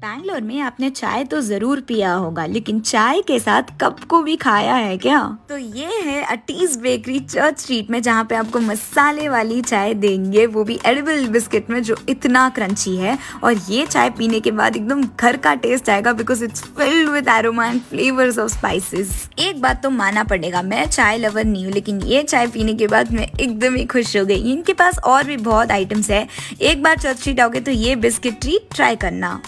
बैंगलोर में आपने चाय तो ज़रूर पिया होगा लेकिन चाय के साथ कप को भी खाया है क्या तो ये है अटीज बेकरी चर्च स्ट्रीट में जहाँ पे आपको मसाले वाली चाय देंगे वो भी एडिबल बिस्किट में जो इतना क्रंची है और ये चाय पीने के बाद एकदम घर का टेस्ट आएगा because it's filled with aroma and flavours of spices एक बात तो माना पड़ेगा मैं चाय लवर नहीं हूँ लेकिन ये चाय पीने के बाद मैं एकदम ही खुश हो गई इनके पास और भी बहुत आइटम्स है एक बार चर्च स्ट्रीट आओगे तो ये बिस्किट ट्रीट ट्राई करना